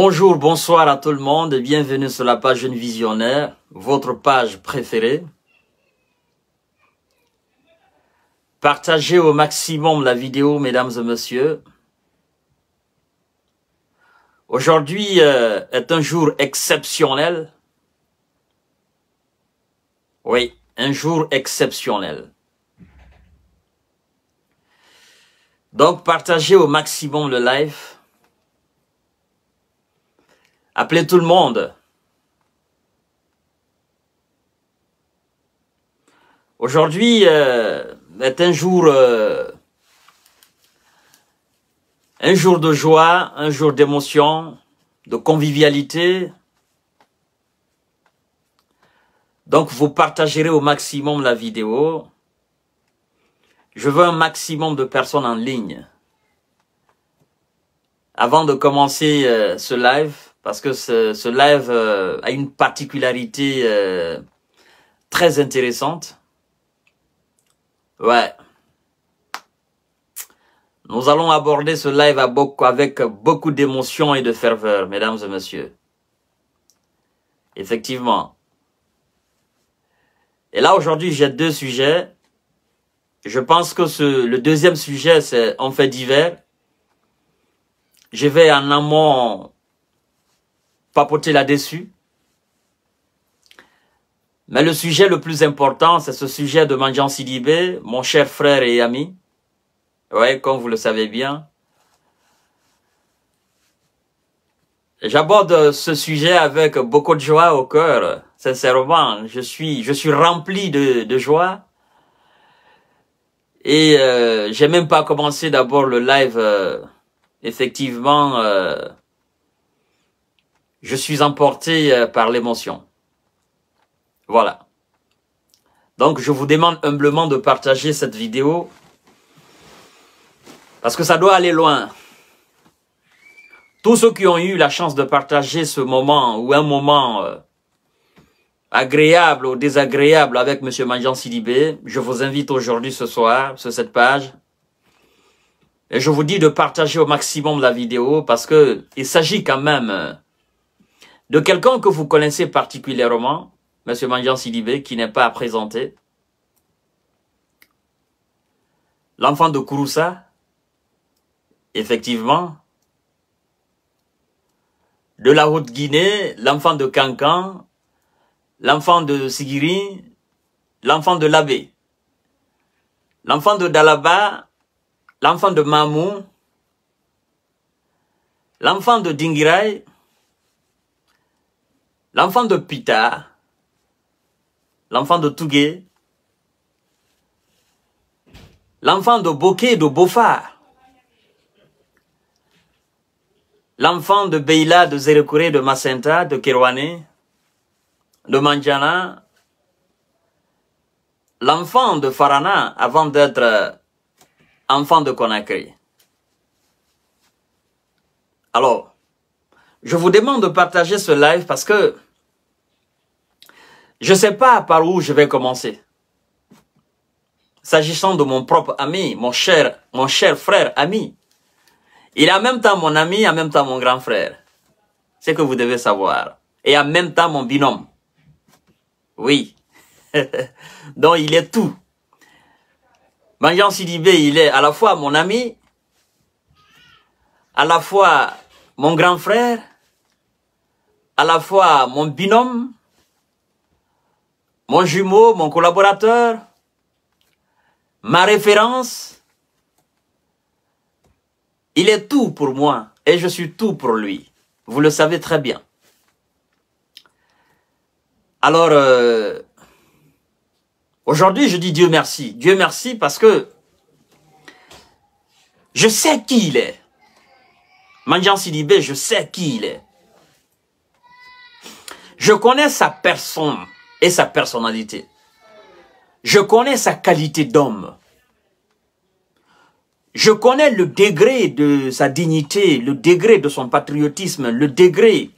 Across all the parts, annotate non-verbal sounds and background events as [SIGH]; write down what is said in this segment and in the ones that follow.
Bonjour, bonsoir à tout le monde et bienvenue sur la page Jeune Visionnaire, votre page préférée. Partagez au maximum la vidéo, mesdames et messieurs. Aujourd'hui euh, est un jour exceptionnel. Oui, un jour exceptionnel. Donc partagez au maximum le live. Appelez tout le monde. Aujourd'hui euh, est un jour, euh, un jour de joie, un jour d'émotion, de convivialité. Donc vous partagerez au maximum la vidéo. Je veux un maximum de personnes en ligne. Avant de commencer euh, ce live, parce que ce, live euh, a une particularité euh, très intéressante. Ouais. Nous allons aborder ce live avec beaucoup d'émotion et de ferveur, mesdames et messieurs. Effectivement. Et là, aujourd'hui, j'ai deux sujets. Je pense que le deuxième sujet, c'est en fait divers. Je vais en amont papoter là-dessus. Mais le sujet le plus important, c'est ce sujet de Manjan Sidibé, mon cher frère et ami. Oui, comme vous le savez bien. J'aborde ce sujet avec beaucoup de joie au cœur. Sincèrement, je suis, je suis rempli de, joie. Et euh, j'ai même pas commencé d'abord le live. Euh, effectivement, euh, je suis emporté euh, par l'émotion. Voilà. Donc je vous demande humblement de partager cette vidéo parce que ça doit aller loin. Tous ceux qui ont eu la chance de partager ce moment ou un moment euh, agréable ou désagréable avec M. Manjan Sidibé, je vous invite aujourd'hui ce soir sur cette page. Et je vous dis de partager au maximum la vidéo parce que il s'agit quand même euh, de quelqu'un que vous connaissez particulièrement, M. Mandian Silibé qui n'est pas à présenter, l'enfant de Kouroussa, effectivement, de la Haute-Guinée, l'enfant de Kankan, l'enfant de Sigiri, l'enfant de l'abbé, l'enfant de Dalaba, l'enfant de Mamou, l'enfant de Dingirai, l'enfant de Pita, l'enfant de Tougué, l'enfant de Boké de Bofa, l'enfant de Beyla de Zerekure de Masenta de Kerouane de Manjana, l'enfant de Farana avant d'être enfant de Conakry. Alors, je vous demande de partager ce live parce que je ne sais pas par où je vais commencer. S'agissant de mon propre ami, mon cher, mon cher frère ami, il est en même temps mon ami, en même temps mon grand frère. C'est que vous devez savoir. Et en même temps mon binôme. Oui. [LAUGHS] Donc il est tout. Manjan Sidibé, il est à la fois mon ami, à la fois mon grand frère, à la fois mon binôme, mon jumeau, mon collaborateur, ma référence. Il est tout pour moi et je suis tout pour lui. Vous le savez très bien. Alors, euh, aujourd'hui, je dis Dieu merci. Dieu merci parce que je sais qui il est. Sidi Sidibé, je sais qui il est. Je connais sa personne et sa personnalité. Je connais sa qualité d'homme. Je connais le degré de sa dignité, le degré de son patriotisme, le degré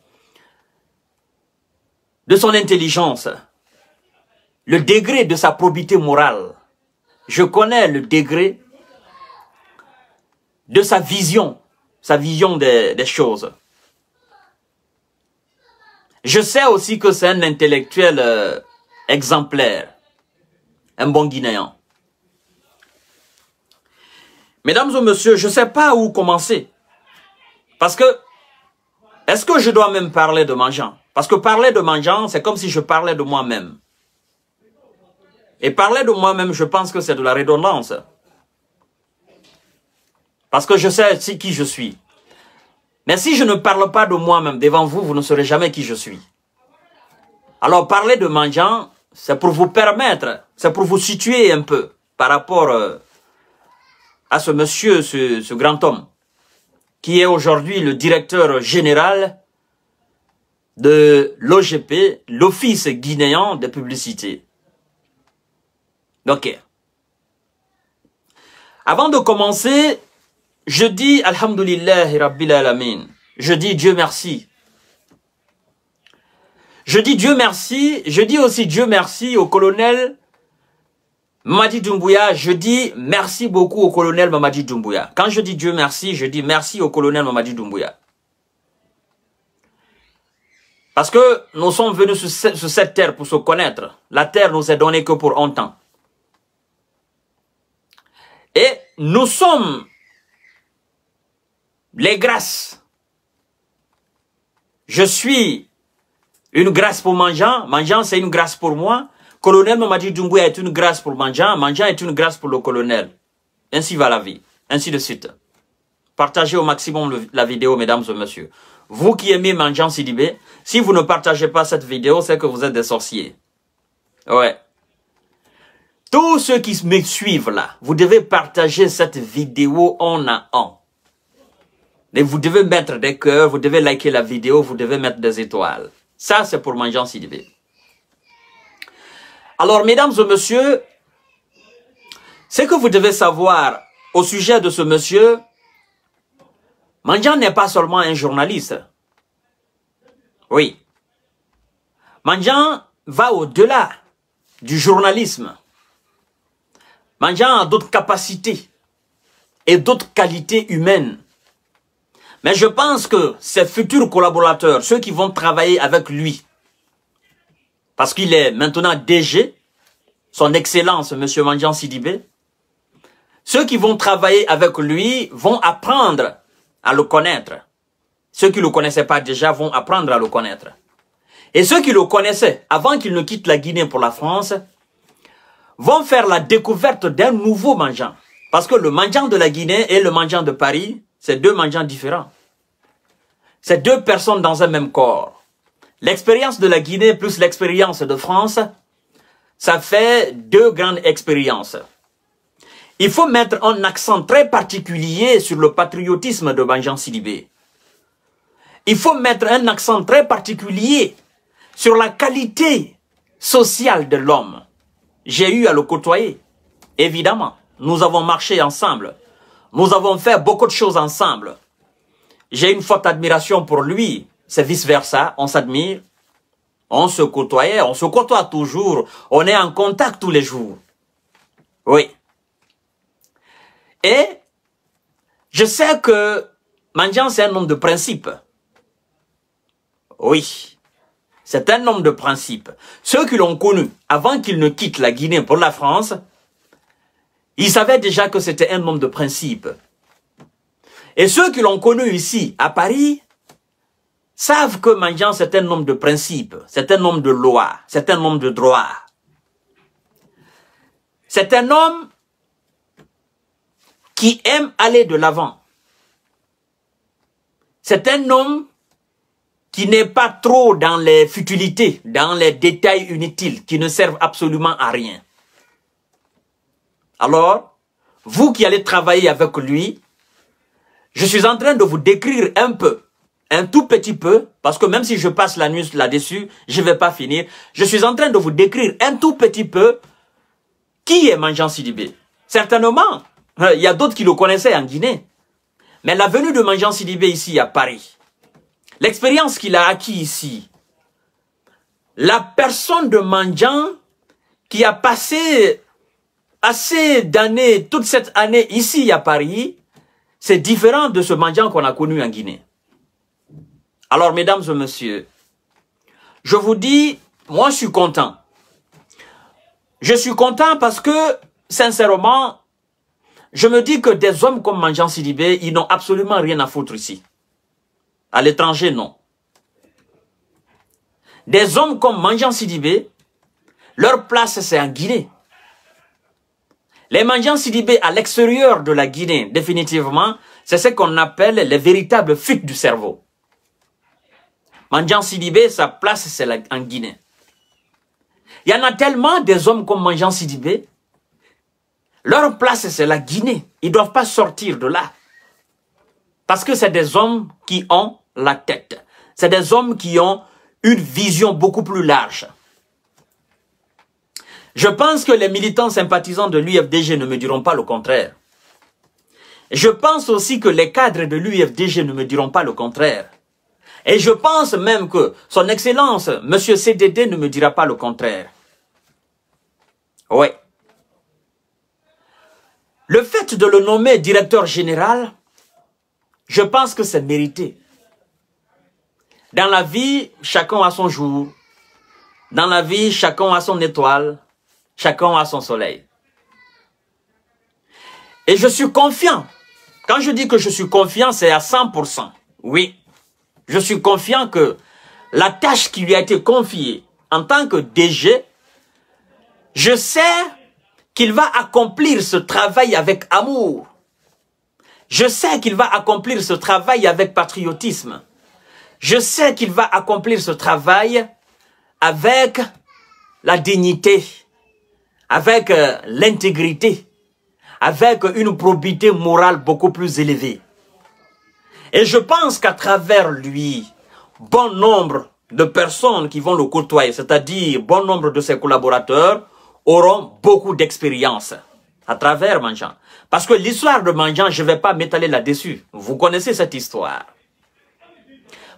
de son intelligence, le degré de sa probité morale. Je connais le degré de sa vision, sa vision des, des choses. Je sais aussi que c'est un intellectuel euh, exemplaire, un bon Guinéen. Mesdames et messieurs, je ne sais pas où commencer. Parce que, est-ce que je dois même parler de Mangeant Parce que parler de Mangeant, c'est comme si je parlais de moi-même. Et parler de moi-même, je pense que c'est de la redondance. Parce que je sais qui je suis. Mais si je ne parle pas de moi-même devant vous, vous ne saurez jamais qui je suis. Alors parler de Manjan, c'est pour vous permettre, c'est pour vous situer un peu par rapport euh, à ce monsieur, ce, grand homme, qui est aujourd'hui le directeur général de l'OGP, l'Office guinéen de Publicité. Donc, avant de commencer, je dis Alhamdulillah Rabbil Alamin. Je dis Dieu merci. Je dis Dieu merci. Je dis aussi Dieu merci au colonel Mamadi Doumbouya. Je dis merci beaucoup au colonel Mamadi Doumbouya. Quand je dis Dieu merci, je dis merci au colonel Mamadi Doumbouya. Parce que nous sommes venus sur cette terre pour se connaître. La terre nous est donnée que pour un temps. Et nous sommes les grâces. Je suis une grâce pour Mangeant. Mangeant, c'est une grâce pour moi. Colonel Mamadi Doumbouya est une grâce pour Mangeant. Mangeant est une grâce pour le colonel. Ainsi va la vie. Ainsi de suite. Partagez au maximum la vidéo, mesdames et messieurs. Vous qui aimez Mangeant Sidibé, si vous ne partagez pas cette vidéo, c'est que vous êtes des sorciers. Ouais. Tous ceux qui me suivent là, vous devez partager cette vidéo en à un. Mais vous devez mettre des cœurs, vous devez liker la vidéo, vous devez mettre des étoiles. Ça, c'est pour Manjan Sidibé. Alors, mesdames et messieurs, ce que vous devez savoir au sujet de ce monsieur, Manjan n'est pas seulement un journaliste. Oui. Manjan va au-delà du journalisme. Manjan a d'autres capacités et d'autres qualités humaines mais je pense que ses futurs collaborateurs, ceux qui vont travailler avec lui, parce qu'il est maintenant DG, son excellence, M. Mandian Sidibé, ceux qui vont travailler avec lui vont apprendre à le connaître. Ceux qui ne le connaissaient pas déjà vont apprendre à le connaître. Et ceux qui le connaissaient avant qu'il ne quitte la Guinée pour la France vont faire la découverte d'un nouveau Mandiant. Parce que le Mandiant de la Guinée et le Mandiant de Paris c'est deux mangeants différents. C'est deux personnes dans un même corps. L'expérience de la Guinée plus l'expérience de France, ça fait deux grandes expériences. Il faut mettre un accent très particulier sur le patriotisme de Benjamin Silibé. Il faut mettre un accent très particulier sur la qualité sociale de l'homme. J'ai eu à le côtoyer. Évidemment, nous avons marché ensemble. Nous avons fait beaucoup de choses ensemble. J'ai une forte admiration pour lui. C'est vice-versa. On s'admire. On se côtoyait. On se côtoie toujours. On est en contact tous les jours. Oui. Et je sais que Mandian, c'est un homme de principe. Oui. C'est un homme de principe. Ceux qui l'ont connu avant qu'il ne quitte la Guinée pour la France, il savait déjà que c'était un homme de principe. Et ceux qui l'ont connu ici, à Paris, savent que Mangian, c'est un homme de principe, c'est un homme de loi, c'est un homme de droit. C'est un homme qui aime aller de l'avant. C'est un homme qui n'est pas trop dans les futilités, dans les détails inutiles, qui ne servent absolument à rien. Alors, vous qui allez travailler avec lui, je suis en train de vous décrire un peu, un tout petit peu, parce que même si je passe la nuit là-dessus, je ne vais pas finir. Je suis en train de vous décrire un tout petit peu qui est Manjan Sidibé. Certainement, hein, il y a d'autres qui le connaissaient en Guinée. Mais la venue de Manjan Sidibé ici à Paris, l'expérience qu'il a acquise ici, la personne de Manjan qui a passé assez d'années, toute cette année ici à Paris, c'est différent de ce mendiant qu'on a connu en Guinée. Alors, mesdames et messieurs, je vous dis, moi, je suis content. Je suis content parce que, sincèrement, je me dis que des hommes comme Manjan Sidibé, ils n'ont absolument rien à foutre ici. À l'étranger, non. Des hommes comme Manjan Sidibé, leur place, c'est en Guinée. Les mangeants Sidibé à l'extérieur de la Guinée, définitivement, c'est ce qu'on appelle les véritables fuites du cerveau. Mangeants Sidibé, sa place, c'est en Guinée. Il y en a tellement des hommes comme mangeants Sidibé. Leur place, c'est la Guinée. Ils ne doivent pas sortir de là. Parce que c'est des hommes qui ont la tête. C'est des hommes qui ont une vision beaucoup plus large. Je pense que les militants sympathisants de l'UFDG ne me diront pas le contraire. Je pense aussi que les cadres de l'UFDG ne me diront pas le contraire. Et je pense même que son excellence, M. CDD, ne me dira pas le contraire. Oui. Le fait de le nommer directeur général, je pense que c'est mérité. Dans la vie, chacun a son jour. Dans la vie, chacun a son étoile. Chacun a son soleil. Et je suis confiant. Quand je dis que je suis confiant, c'est à 100%. Oui, je suis confiant que la tâche qui lui a été confiée en tant que DG, je sais qu'il va accomplir ce travail avec amour. Je sais qu'il va accomplir ce travail avec patriotisme. Je sais qu'il va accomplir ce travail avec la dignité avec euh, l'intégrité, avec une probité morale beaucoup plus élevée. Et je pense qu'à travers lui, bon nombre de personnes qui vont le côtoyer, c'est-à-dire bon nombre de ses collaborateurs, auront beaucoup d'expérience à travers Manjan. Parce que l'histoire de Manjan, je ne vais pas m'étaler là-dessus. Vous connaissez cette histoire.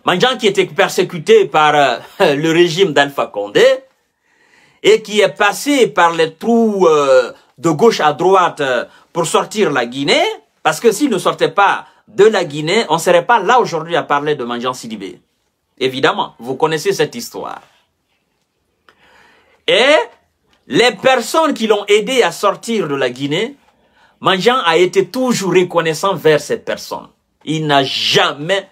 Manjan qui était persécuté par euh, [LAUGHS] le régime d'Alpha Condé, et qui est passé par les trous euh, de gauche à droite euh, pour sortir la Guinée, parce que s'il ne sortait pas de la Guinée, on ne serait pas là aujourd'hui à parler de Manjan Sidibé. Évidemment, vous connaissez cette histoire. Et les personnes qui l'ont aidé à sortir de la Guinée, Manjan a été toujours reconnaissant vers ces personnes. Il n'a jamais,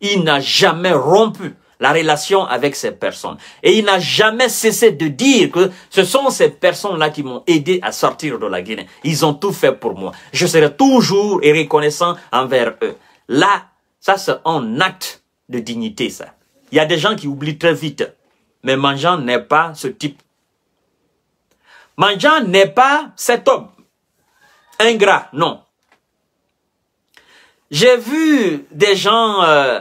il n'a jamais rompu la relation avec ces personnes. Et il n'a jamais cessé de dire que ce sont ces personnes-là qui m'ont aidé à sortir de la Guinée. Ils ont tout fait pour moi. Je serai toujours reconnaissant envers eux. Là, ça c'est un acte de dignité, ça. Il y a des gens qui oublient très vite. Mais Manjan n'est pas ce type. Mangeant n'est pas cet homme. Ingrat, non. J'ai vu des gens... Euh,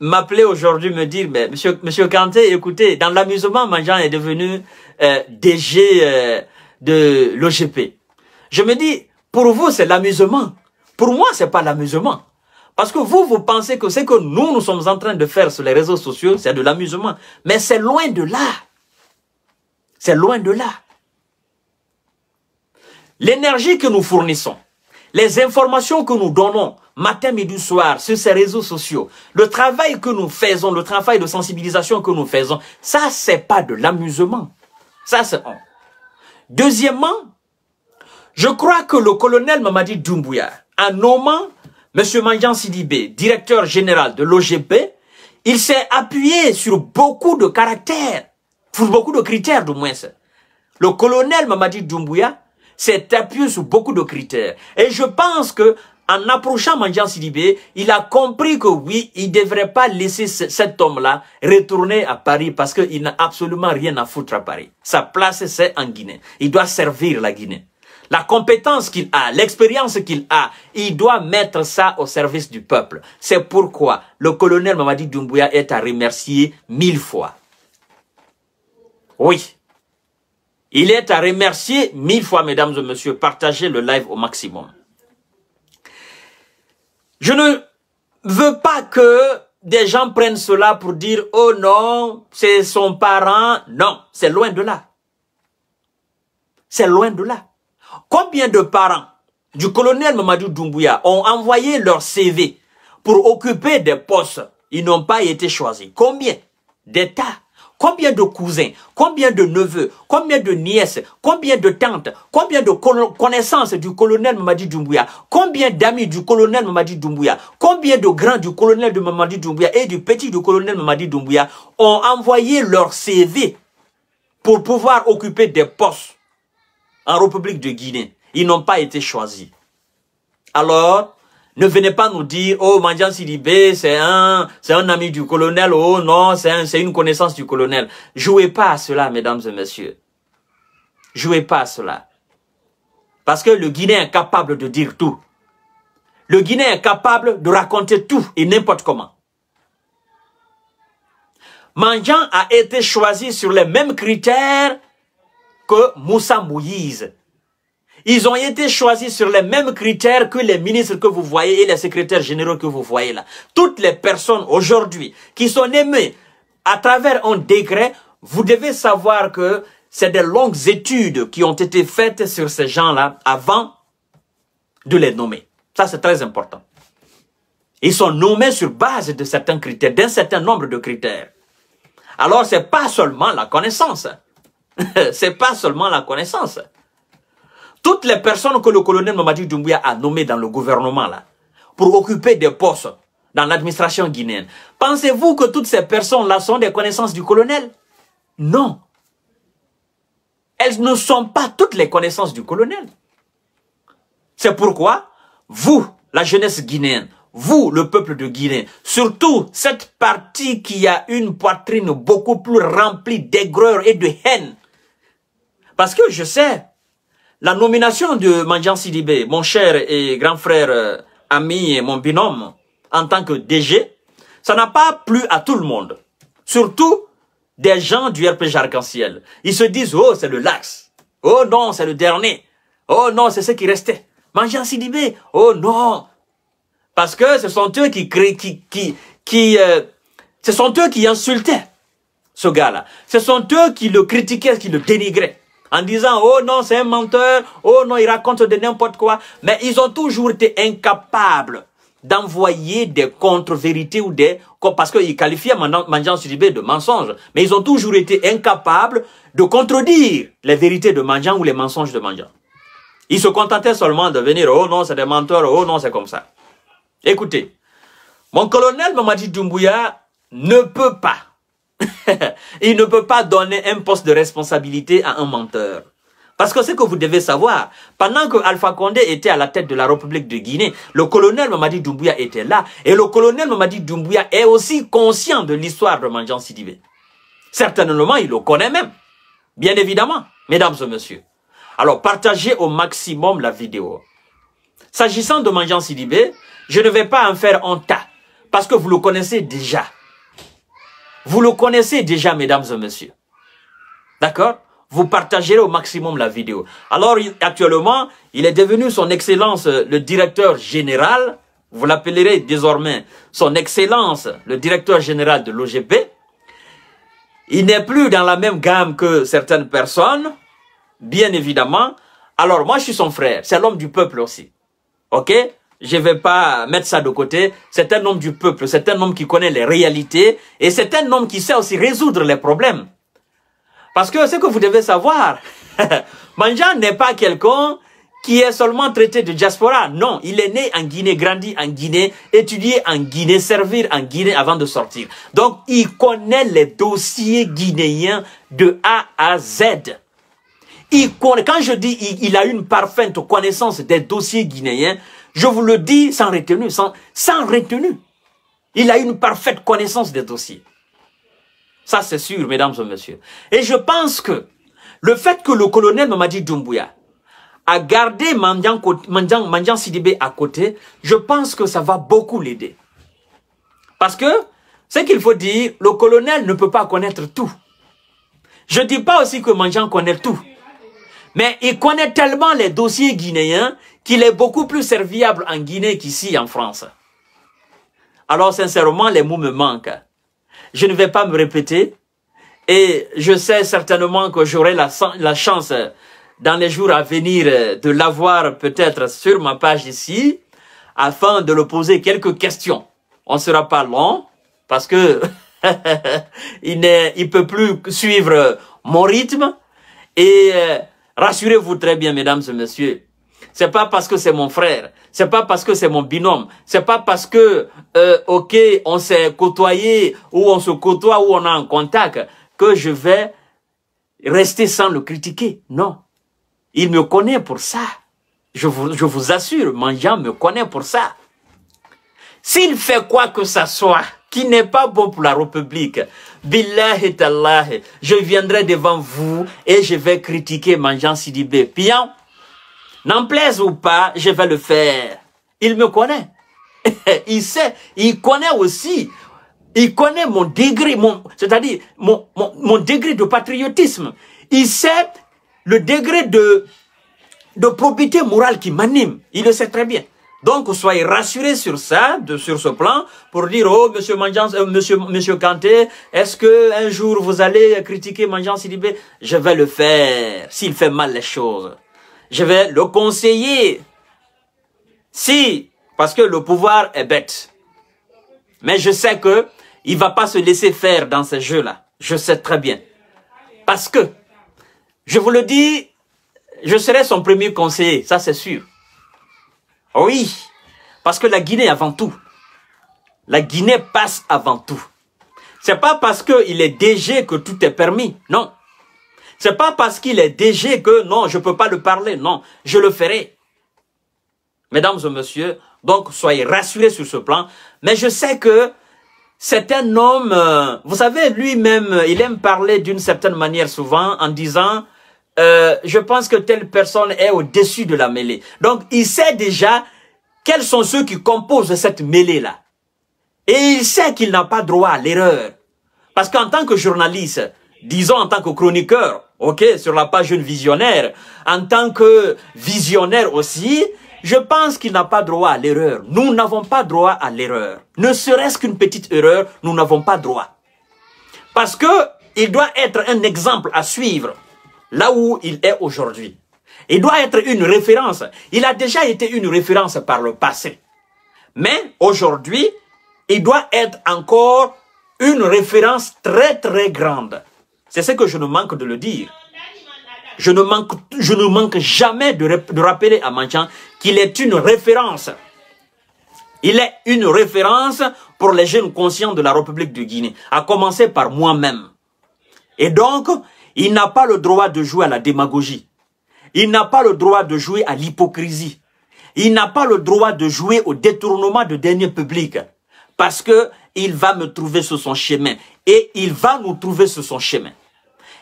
m'appeler aujourd'hui, me dire, mais, monsieur, monsieur Kanté, écoutez, dans l'amusement, Jean est devenu euh, DG euh, de l'OGP. Je me dis, pour vous, c'est l'amusement. Pour moi, c'est pas l'amusement. Parce que vous, vous pensez que ce que nous, nous sommes en train de faire sur les réseaux sociaux, c'est de l'amusement. Mais c'est loin de là. C'est loin de là. L'énergie que nous fournissons, les informations que nous donnons, matin, midi, soir, sur ces réseaux sociaux, le travail que nous faisons, le travail de sensibilisation que nous faisons, ça, c'est pas de l'amusement. Ça, c'est Deuxièmement, je crois que le colonel Mamadi Doumbouya, en nommant M. Mangian Sidibé, directeur général de l'OGP, il s'est appuyé sur beaucoup de caractères, sur beaucoup de critères du moins. Le colonel Mamadi Doumbouya s'est appuyé sur beaucoup de critères. Et je pense que en approchant Mandian Sidibé, il a compris que oui, il ne devrait pas laisser cet homme-là retourner à Paris parce qu'il n'a absolument rien à foutre à Paris. Sa place, c'est en Guinée. Il doit servir la Guinée. La compétence qu'il a, l'expérience qu'il a, il doit mettre ça au service du peuple. C'est pourquoi le colonel Mamadi Doumbouya est à remercier mille fois. Oui. Il est à remercier mille fois, mesdames et messieurs. Partagez le live au maximum. Je ne veux pas que des gens prennent cela pour dire « Oh non, c'est son parent. » Non, c'est loin de là. C'est loin de là. Combien de parents du colonel Mamadou Doumbouya ont envoyé leur CV pour occuper des postes Ils n'ont pas été choisis. Combien d'états Combien de cousins, combien de neveux, combien de nièces, combien de tantes, combien de connaissances du colonel Mamadi Doumbouya, combien d'amis du colonel Mamadi Doumbouya, combien de grands du colonel de Mamadi Doumbouya et du petit du colonel Mamadi Doumbouya ont envoyé leur CV pour pouvoir occuper des postes en République de Guinée. Ils n'ont pas été choisis. Alors, ne venez pas nous dire, oh, Mandjan Sidibé, c'est un, c'est un ami du colonel, oh non, c'est un, c'est une connaissance du colonel. Jouez pas à cela, mesdames et messieurs. Jouez pas à cela. Parce que le Guinéen est capable de dire tout. Le Guinéen est capable de raconter tout et n'importe comment. Mandjan a été choisi sur les mêmes critères que Moussa Moïse. Ils ont été choisis sur les mêmes critères que les ministres que vous voyez et les secrétaires généraux que vous voyez là. Toutes les personnes aujourd'hui qui sont nommées à travers un décret, vous devez savoir que c'est des longues études qui ont été faites sur ces gens-là avant de les nommer. Ça, c'est très important. Ils sont nommés sur base de certains critères, d'un certain nombre de critères. Alors, c'est pas seulement la connaissance. [LAUGHS] c'est pas seulement la connaissance toutes les personnes que le colonel Mamadi Doumbouya a nommées dans le gouvernement, là, pour occuper des postes dans l'administration guinéenne, pensez-vous que toutes ces personnes-là sont des connaissances du colonel Non. Elles ne sont pas toutes les connaissances du colonel. C'est pourquoi, vous, la jeunesse guinéenne, vous, le peuple de Guinée, surtout cette partie qui a une poitrine beaucoup plus remplie d'aigreur et de haine. Parce que je sais la nomination de Mandjan Sidibé, mon cher et grand frère, euh, ami et mon binôme, en tant que DG, ça n'a pas plu à tout le monde. Surtout des gens du RPG Arc-en-Ciel. Ils se disent, oh, c'est le lax. Oh non, c'est le dernier. Oh non, c'est ce qui restait. Mangeant Sidibé. Oh non. Parce que ce sont eux qui créent, qui, qui, qui, euh, ce sont eux qui insultaient ce gars-là. Ce sont eux qui le critiquaient, qui le dénigraient en disant oh non c'est un menteur, oh non il raconte de n'importe quoi, mais ils ont toujours été incapables d'envoyer des contre-vérités ou des parce qu'ils qualifiaient Manjan Sidibé de mensonge, mais ils ont toujours été incapables de contredire les vérités de Manjan ou les mensonges de Mandjian. Ils se contentaient seulement de venir oh non c'est des menteurs, oh non c'est comme ça. Écoutez, mon colonel Mamadi Doumbouya ne peut pas [LAUGHS] il ne peut pas donner un poste de responsabilité à un menteur. Parce que c'est que vous devez savoir, pendant que Alpha Condé était à la tête de la République de Guinée, le colonel Mamadi Doumbouya était là. Et le colonel Mamadi Doumbouya est aussi conscient de l'histoire de Manjan Sidibé. Certainement, il le connaît même. Bien évidemment, mesdames et messieurs. Alors, partagez au maximum la vidéo. S'agissant de Manjan Sidibé, je ne vais pas en faire un tas, parce que vous le connaissez déjà. Vous le connaissez déjà, mesdames et messieurs. D'accord Vous partagerez au maximum la vidéo. Alors, actuellement, il est devenu son excellence euh, le directeur général. Vous l'appellerez désormais son excellence le directeur général de l'OGP. Il n'est plus dans la même gamme que certaines personnes, bien évidemment. Alors, moi, je suis son frère. C'est l'homme du peuple aussi. OK je ne vais pas mettre ça de côté, c'est un homme du peuple, c'est un homme qui connaît les réalités et c'est un homme qui sait aussi résoudre les problèmes. Parce que ce que vous devez savoir, [LAUGHS] Manja n'est pas quelqu'un qui est seulement traité de diaspora. Non, il est né en Guinée, grandi en Guinée, étudié en Guinée, servir en Guinée avant de sortir. Donc, il connaît les dossiers guinéens de A à Z. Il quand je dis il a une parfaite connaissance des dossiers guinéens, je vous le dis sans retenue, sans, sans retenue. Il a une parfaite connaissance des dossiers. Ça, c'est sûr, mesdames et messieurs. Et je pense que le fait que le colonel Mamadi Doumbouya a gardé Mandjan Mandian, Sidibé à côté, je pense que ça va beaucoup l'aider. Parce que, ce qu'il faut dire, le colonel ne peut pas connaître tout. Je ne dis pas aussi que Mandjan connaît tout. Mais il connaît tellement les dossiers guinéens qu'il est beaucoup plus serviable en Guinée qu'ici en France. Alors sincèrement, les mots me manquent. Je ne vais pas me répéter et je sais certainement que j'aurai la, chance dans les jours à venir de l'avoir peut-être sur ma page ici afin de le poser quelques questions. On ne sera pas long parce que [LAUGHS] il ne il peut plus suivre mon rythme et euh, rassurez-vous très bien mesdames et messieurs, c'est pas parce que c'est mon frère. C'est pas parce que c'est mon binôme. C'est pas parce que, euh, ok, on s'est côtoyé ou on se côtoie ou on a en contact que je vais rester sans le critiquer. Non. Il me connaît pour ça. Je vous, je vous assure, Manjan me connaît pour ça. S'il fait quoi que ça soit qui n'est pas bon pour la République, et Allah, je viendrai devant vous et je vais critiquer Manjan Sidibé. Pian, N'en plaise ou pas, je vais le faire. Il me connaît. [LAUGHS] il sait, il connaît aussi. Il connaît mon degré, mon, c'est-à-dire mon, mon, mon, degré de patriotisme. Il sait le degré de, de probité morale qui m'anime. Il le sait très bien. Donc, soyez rassurés sur ça, de, sur ce plan, pour dire, oh, monsieur Manjans, euh, monsieur, monsieur Kanté, est-ce que un jour vous allez critiquer Manjans Libé? Je vais le faire, s'il fait mal les choses je vais le conseiller. Si, parce que le pouvoir est bête. Mais je sais que il va pas se laisser faire dans ces jeux-là. Je sais très bien. Parce que, je vous le dis, je serai son premier conseiller, ça c'est sûr. Oui, parce que la Guinée avant tout. La Guinée passe avant tout. C'est pas parce qu'il est DG que tout est permis, non. C'est pas parce qu'il est DG que non, je peux pas le parler. Non, je le ferai. Mesdames et messieurs, donc soyez rassurés sur ce plan. Mais je sais que c'est un homme, euh, vous savez, lui-même, il aime parler d'une certaine manière souvent en disant euh, je pense que telle personne est au-dessus de la mêlée. Donc, il sait déjà quels sont ceux qui composent cette mêlée-là. Et il sait qu'il n'a pas droit à l'erreur. Parce qu'en tant que journaliste, disons en tant que chroniqueur, ok, sur la page Jeune Visionnaire, en tant que visionnaire aussi, je pense qu'il n'a pas droit à l'erreur. Nous n'avons pas droit à l'erreur. Ne serait-ce qu'une petite erreur, nous n'avons pas droit. Parce que il doit être un exemple à suivre là où il est aujourd'hui. Il doit être une référence. Il a déjà été une référence par le passé. Mais aujourd'hui, il doit être encore une référence très très grande. C'est ce que je ne manque de le dire. Je ne manque, je ne manque jamais de, rappeler à Manchan qu'il est une référence. Il est une référence pour les jeunes conscients de la République de Guinée, à commencer par moi-même. Et donc, il n'a pas le droit de jouer à la démagogie. Il n'a pas le droit de jouer à l'hypocrisie. Il n'a pas le droit de jouer au détournement de dernier public. Parce que il va me trouver sur son chemin. Et il va nous trouver sur son chemin.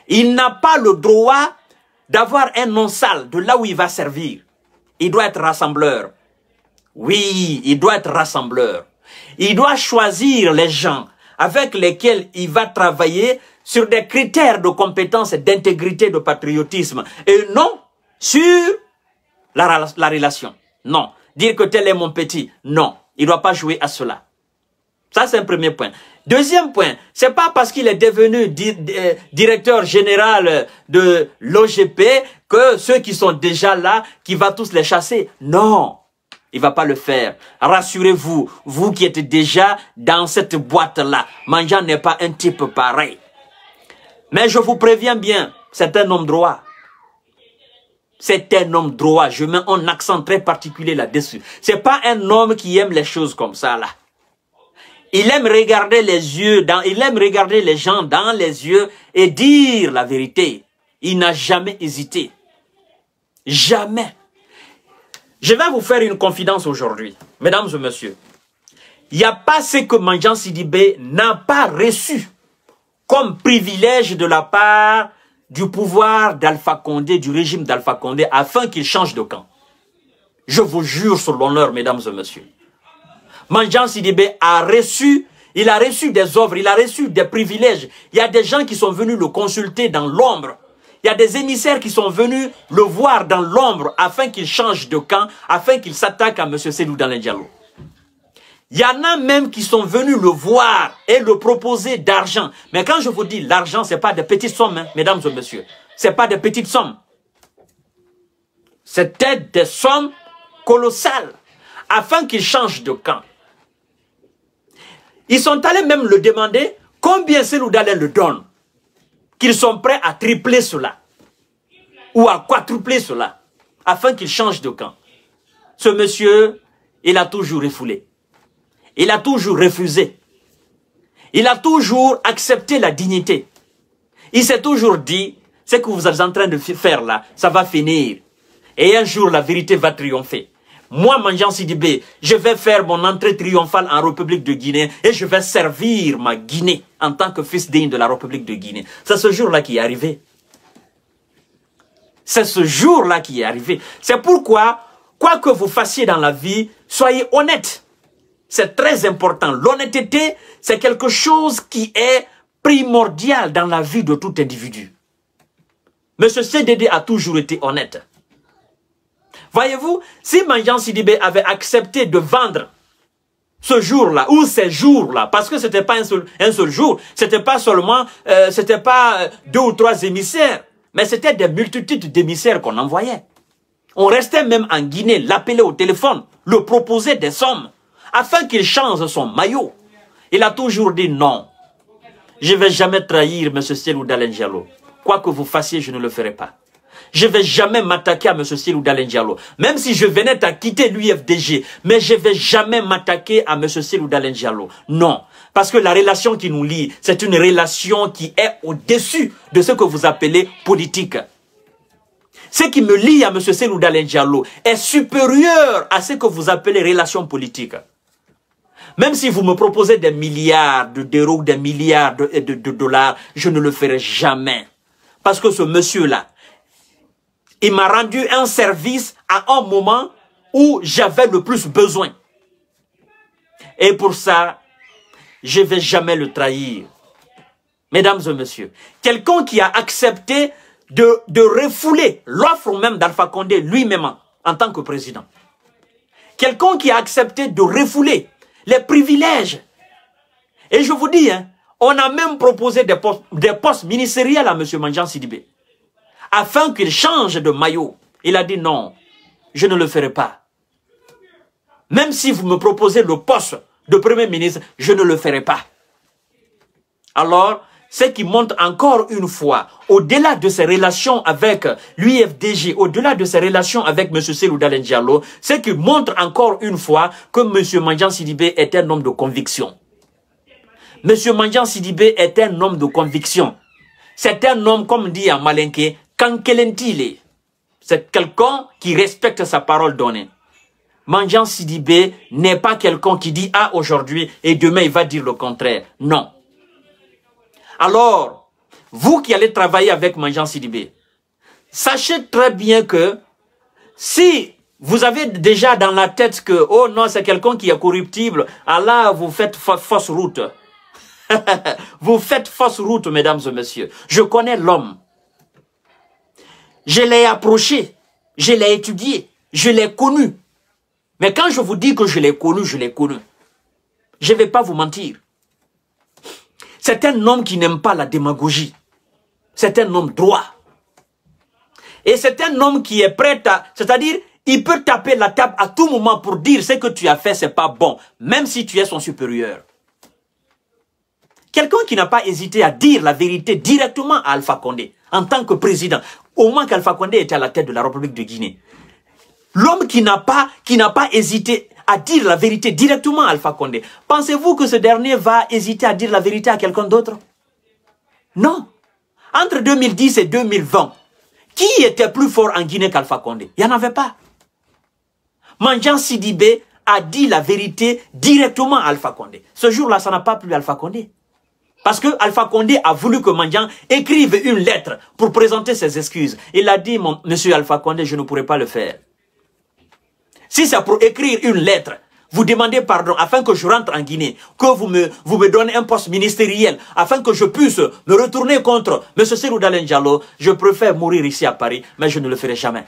Il n'a pas le droit d'avoir un nom sale de là où il va servir. Il doit être rassembleur. Oui, il doit être rassembleur. Il doit choisir les gens avec lesquels il va travailler sur des critères de compétence, d'intégrité, de patriotisme, et non sur la, la, relation. Non. Dire que tel est mon petit, non. Il ne doit pas jouer à cela. Ça, c'est un premier point. Deuxième point, c'est pas parce qu'il est devenu euh, directeur général de l'OGP que ceux qui sont déjà là, qui va tous les chasser. Non, il va pas le faire. Rassurez-vous, vous qui êtes déjà dans cette boîte-là, Manjan n'est pas un type pareil. Mais je vous préviens bien, c'est un homme droit. C'est un homme droit. Je mets un accent très particulier là-dessus. C'est pas un homme qui aime les choses comme ça, là. Il aime regarder les yeux, dans, il aime regarder les gens dans les yeux et dire la vérité. Il n'a jamais hésité. Jamais. Je vais vous faire une confidence aujourd'hui, mesdames et messieurs. Il n'y a pas ce que Manjan Sidibé n'a pas reçu comme privilège de la part du pouvoir d'Alpha Condé, du régime d'Alpha Condé, afin qu'il change de camp. Je vous jure sur l'honneur, mesdames et messieurs. Manjan Sidibé a reçu, il a reçu des œuvres, il a reçu des privilèges. Il y a des gens qui sont venus le consulter dans l'ombre. Il y a des émissaires qui sont venus le voir dans l'ombre afin qu'il change de camp, afin qu'il s'attaque à M. dans les Il y en a même qui sont venus le voir et le proposer d'argent. Mais quand je vous dis l'argent, ce n'est pas des petites sommes, hein, mesdames et messieurs. Ce n'est pas des petites sommes. C'était des sommes colossales afin qu'il change de camp. Ils sont allés même le demander combien nous le donne. Qu'ils sont prêts à tripler cela. Ou à quadrupler cela. Afin qu'il change de camp. Ce monsieur, il a toujours refoulé. Il a toujours refusé. Il a toujours accepté la dignité. Il s'est toujours dit, ce que vous êtes en train de faire là, ça va finir. Et un jour, la vérité va triompher. Moi, Manjan Sidibé, je vais faire mon entrée triomphale en République de Guinée et je vais servir ma Guinée en tant que fils digne de la République de Guinée. C'est ce jour-là qui est arrivé. C'est ce jour-là qui est arrivé. C'est pourquoi, quoi que vous fassiez dans la vie, soyez honnête. C'est très important. L'honnêteté, c'est quelque chose qui est primordial dans la vie de tout individu. Monsieur CDD a toujours été honnête. Voyez-vous, si Manjan Sidibé avait accepté de vendre ce jour-là ou ces jours-là, parce que c'était pas un seul, un seul jour, c'était pas seulement, euh, c'était pas euh, deux ou trois émissaires, mais c'était des multitudes d'émissaires qu'on envoyait. On restait même en Guinée, l'appelait au téléphone, le proposer des sommes, afin qu'il change son maillot. Il a toujours dit non. Je vais jamais trahir M. Selou Dalengelo. Quoi que vous fassiez, je ne le ferai pas je vais jamais m'attaquer à M. Silou Diallo. Même si je venais à quitter l'UFDG, mais je vais jamais m'attaquer à M. Silou Diallo. Non. Parce que la relation qui nous lie, c'est une relation qui est au-dessus de ce que vous appelez politique. Ce qui me lie à M. Silou Diallo est supérieur à ce que vous appelez relation politique. Même si vous me proposez des milliards d'euros, des milliards de dollars, je ne le ferai jamais. Parce que ce monsieur-là, il m'a rendu un service à un moment où j'avais le plus besoin. Et pour ça, je ne vais jamais le trahir. Mesdames et messieurs, quelqu'un qui a accepté de, refouler l'offre même d'Alpha Condé lui-même en tant que président. Quelqu'un qui a accepté de refouler les privilèges. Et je vous dis, hein, on a même proposé des postes, des postes ministériels à M. Manjan Sidibé afin qu'il change de maillot. Il a dit non, je ne le ferai pas. Même si vous me proposez le poste de Premier ministre, je ne le ferai pas. Alors, ce qui montre encore une fois, au-delà de ses relations avec l'UFDG, au-delà de ses relations avec M. Selou Diallo, ce qui montre encore une fois que M. Mandjan Sidibé est un homme de conviction. M. Mandjan Sidibé est un homme de conviction. C'est un homme, comme dit à Malinke c'est quelqu'un qui respecte sa parole donnée. mangeant Sidibé n'est pas quelqu'un qui dit ah, aujourd'hui et demain il va dire le contraire. Non. Alors, vous qui allez travailler avec Manjan Sidibé, sachez très bien que si vous avez déjà dans la tête que, oh non, c'est quelqu'un qui est corruptible, alors vous faites fausse route. [LAUGHS] vous faites fausse route, mesdames et messieurs. Je connais l'homme. Je l'ai approché, je l'ai étudié, je l'ai connu. Mais quand je vous dis que je l'ai connu, je l'ai connu. Je ne vais pas vous mentir. C'est un homme qui n'aime pas la démagogie. C'est un homme droit. Et c'est un homme qui est prêt à... C'est-à-dire, il peut taper la table à tout moment pour dire ce que tu as fait, c'est pas bon, même si tu es son supérieur. Quelqu'un qui n'a pas hésité à dire la vérité directement à Alpha Condé, en tant que président, au moins qu'Alpha Condé était à la tête de la République de Guinée. L'homme qui n'a pas, qui n'a pas hésité à dire la vérité directement à Alpha Condé. Pensez-vous que ce dernier va hésiter à dire la vérité à quelqu'un d'autre Non. Entre 2010 et 2020, qui était plus fort en Guinée qu'Alpha Condé Il n'y en avait pas. Mandjan Sidibé a dit la vérité directement à Alpha Condé. Ce jour-là, ça n'a pas plu Alpha Condé. Parce que Alpha Condé a voulu que Mandian écrive une lettre pour présenter ses excuses. Il a dit, mon, monsieur Alpha Condé, je ne pourrai pas le faire. Si c'est pour écrire une lettre, vous demandez pardon afin que je rentre en Guinée, que vous me, donnez un poste ministériel, afin que je puisse me retourner contre M. Serou Diallo, je préfère mourir ici à Paris, mais je ne le ferai jamais.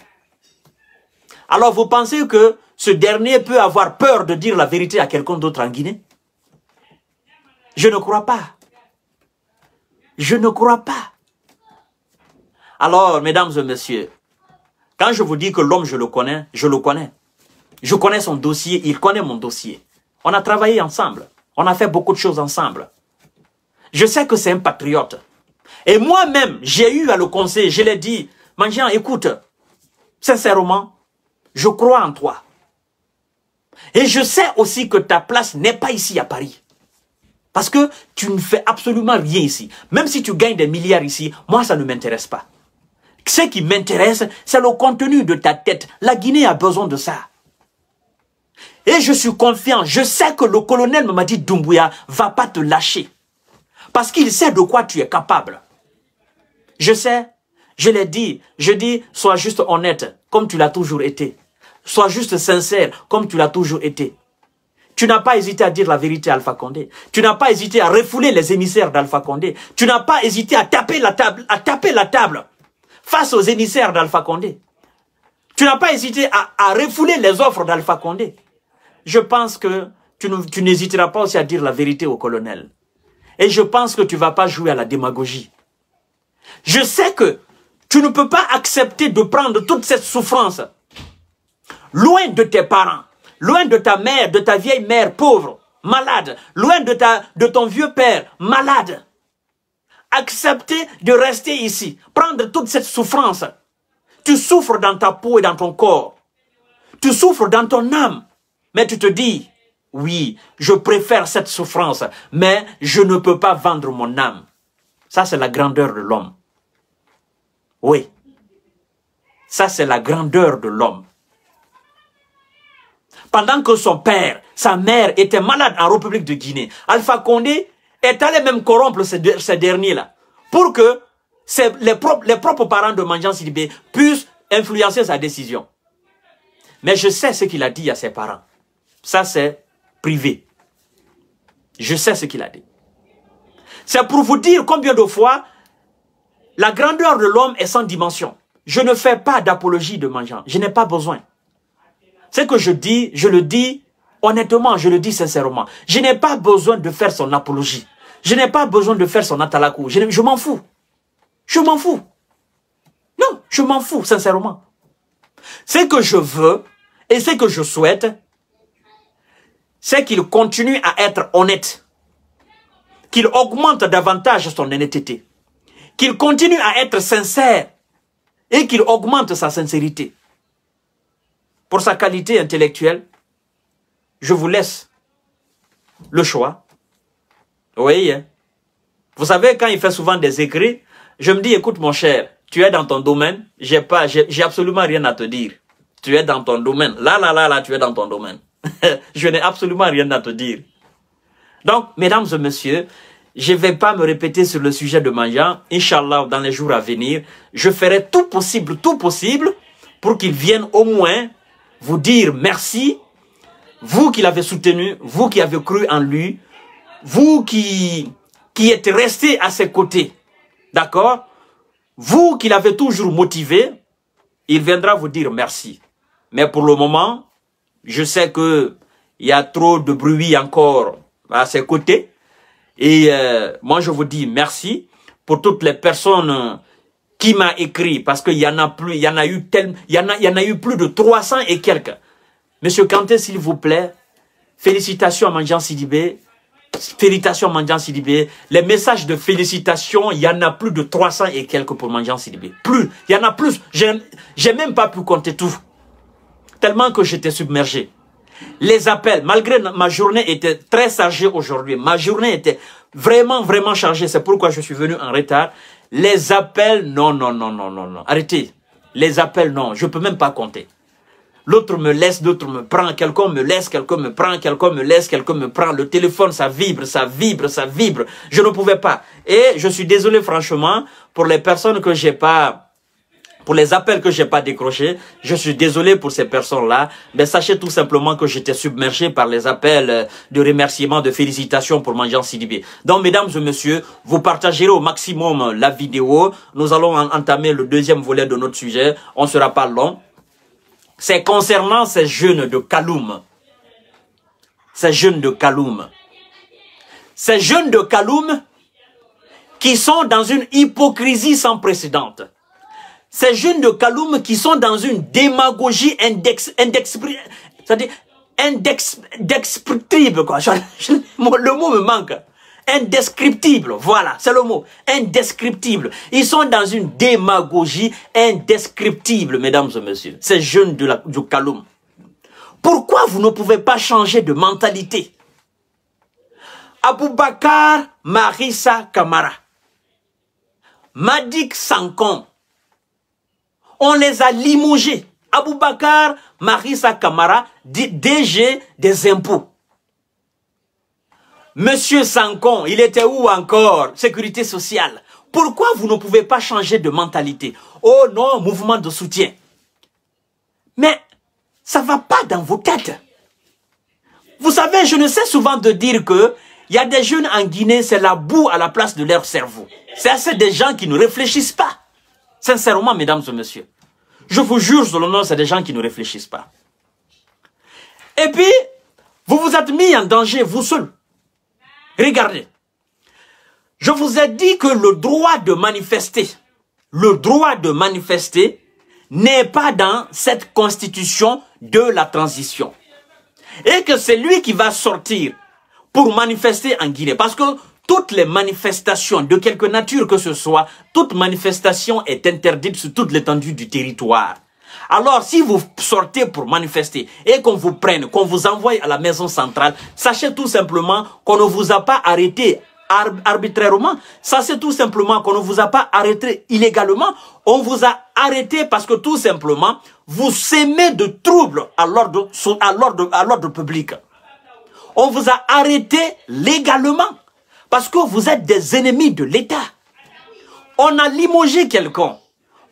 Alors vous pensez que ce dernier peut avoir peur de dire la vérité à quelqu'un d'autre en Guinée Je ne crois pas. Je ne crois pas. Alors, mesdames et messieurs, quand je vous dis que l'homme, je le connais, je le connais. Je connais son dossier, il connaît mon dossier. On a travaillé ensemble. On a fait beaucoup de choses ensemble. Je sais que c'est un patriote. Et moi-même, j'ai eu à le conseiller, je l'ai dit, Mangian, écoute, sincèrement, je crois en toi. Et je sais aussi que ta place n'est pas ici à Paris. Parce que tu ne fais absolument rien ici. Même si tu gagnes des milliards ici, moi, ça ne m'intéresse pas. Ce qui m'intéresse, c'est le contenu de ta tête. La Guinée a besoin de ça. Et je suis confiant, je sais que le colonel m'a dit Doumbouya va pas te lâcher. Parce qu'il sait de quoi tu es capable. Je sais, je l'ai dit, je dis, sois juste honnête, comme tu l'as toujours été. Sois juste sincère, comme tu l'as toujours été. Tu n'as pas hésité à dire la vérité à Alpha Condé. Tu n'as pas hésité à refouler les émissaires d'Alpha Condé. Tu n'as pas hésité à taper la table, à taper la table face aux émissaires d'Alpha Condé. Tu n'as pas hésité à, refouler les offres d'Alpha Condé. Je pense que tu n'hésiteras pas aussi à dire la vérité au colonel. Et je pense que tu vas pas jouer à la démagogie. Je sais que tu ne peux pas accepter de prendre toute cette souffrance loin de tes parents loin de ta mère, de ta vieille mère pauvre, malade, loin de, ta, de ton vieux père malade. Accepter de rester ici, prendre toute cette souffrance. Tu souffres dans ta peau et dans ton corps. Tu souffres dans ton âme. Mais tu te dis, oui, je préfère cette souffrance, mais je ne peux pas vendre mon âme. Ça, c'est la grandeur de l'homme. Oui. Ça, c'est la grandeur de l'homme pendant que son père, sa mère était malade en République de Guinée. Alpha Condé est allé même corrompre ces, derniers-là pour que les, propres, les, propres, parents de Mangian Sidibé puissent influencer sa décision. Mais je sais ce qu'il a dit à ses parents. Ça, c'est privé. Je sais ce qu'il a dit. C'est pour vous dire combien de fois la grandeur de l'homme est sans dimension. Je ne fais pas d'apologie de Mangian. Je n'ai pas besoin ce que je dis, je le dis honnêtement, je le dis sincèrement. Je n'ai pas besoin de faire son apologie. Je n'ai pas besoin de faire son atalakou. Je, je m'en fous. Je m'en fous. Non, je m'en fous, sincèrement. Ce que je veux et ce que je souhaite, c'est qu'il continue à être honnête. Qu'il augmente davantage son honnêteté. Qu'il continue à être sincère et qu'il augmente sa sincérité pour sa qualité intellectuelle, je vous laisse le choix. Vous voyez hein. Vous savez, quand il fait souvent des écrits, je me dis, écoute mon cher, tu es dans ton domaine, j'ai pas, j'ai absolument rien à te dire. Tu es dans ton domaine. Là, là, là, là, tu es dans ton domaine. [LAUGHS] je n'ai absolument rien à te dire. Donc, mesdames et messieurs, je ne vais pas me répéter sur le sujet de Manjan. Inch'Allah, dans les jours à venir, je ferai tout possible, tout possible pour qu'il vienne au moins vous dire merci, vous qui l'avez soutenu, vous qui avez cru en lui, vous qui, qui êtes resté à ses côtés, d'accord Vous qui l'avez toujours motivé, il viendra vous dire merci. Mais pour le moment, je sais que il y a trop de bruit encore à ses côtés. Et euh, moi, je vous dis merci pour toutes les personnes qui m'a écrit, parce qu'il y en a plus, il y en a eu il y en a, il y en a eu plus de 300 et quelques. Monsieur Kanté, s'il vous plaît, félicitations à Mandian Sidibé, félicitations à Sidibé. Les messages de félicitations, il y en a plus de 300 et quelques pour Mandian Sidibé. Plus, il y en a plus. J'ai même pas pu compter tout. Tellement que j'étais submergé. Les appels, malgré ma journée était très chargée aujourd'hui, ma journée était vraiment, vraiment chargée, c'est pourquoi je suis venu en retard. Les appels, non, non, non, non, non, non. Arrêtez. Les appels, non, je peux même pas compter. L'autre me laisse, l'autre me prend, quelqu'un me laisse, quelqu'un me prend, quelqu'un me laisse, quelqu'un me prend. Le téléphone, ça vibre, ça vibre, ça vibre. Je ne pouvais pas. Et je suis désolé, franchement, pour les personnes que j'ai pas pour les appels que j'ai pas décrochés, je suis désolé pour ces personnes-là, mais sachez tout simplement que j'étais submergé par les appels euh, de remerciements, de félicitations pour en Sidibé. Donc, mesdames et messieurs, vous partagerez au maximum euh, la vidéo. Nous allons entamer le deuxième volet de notre sujet. On sera pas long. C'est concernant ces jeunes de Kaloum. Ces jeunes de Kaloum. Ces jeunes de Kaloum qui sont dans une hypocrisie sans précédente ces jeunes de Kaloum qui sont dans une démagogie index, index, indescriptible, quoi. [LAUGHS] le mot me manque. Indescriptible, voilà, c'est le mot. Indescriptible. Ils sont dans une démagogie indescriptible, mesdames et messieurs, ces jeunes de la, du Kaloum. Pourquoi vous ne pouvez pas changer de mentalité Aboubakar Marissa Kamara, Madik Sankom, on les a limogés. Aboubacar Marissa Kamara, DG des impôts. Monsieur Sankon, il était où encore Sécurité sociale. Pourquoi vous ne pouvez pas changer de mentalité Oh non, mouvement de soutien. Mais ça va pas dans vos têtes. Vous savez, je ne sais souvent de dire que il y a des jeunes en Guinée, c'est la boue à la place de leur cerveau. C'est assez des gens qui ne réfléchissent pas. Sincèrement, mesdames et messieurs, je vous jure, sur le nom, c'est des gens qui ne réfléchissent pas. Et puis, vous vous êtes mis en danger, vous seul. Regardez. Je vous ai dit que le droit de manifester, le droit de manifester n'est pas dans cette constitution de la transition. Et que c'est lui qui va sortir pour manifester en Guinée. Parce que toutes les manifestations, de quelque nature que ce soit, toute manifestation est interdite sur toute l'étendue du territoire. Alors, si vous sortez pour manifester et qu'on vous prenne, qu'on vous envoie à la maison centrale, sachez tout simplement qu'on ne vous a pas arrêté arbitrairement. Ça, c'est tout simplement qu'on ne vous a pas arrêté illégalement. On vous a arrêté parce que tout simplement, vous semez de troubles à l'ordre, à l'ordre public. On vous a arrêté légalement. Parce que vous êtes des ennemis de l'État. On a limogé quelqu'un.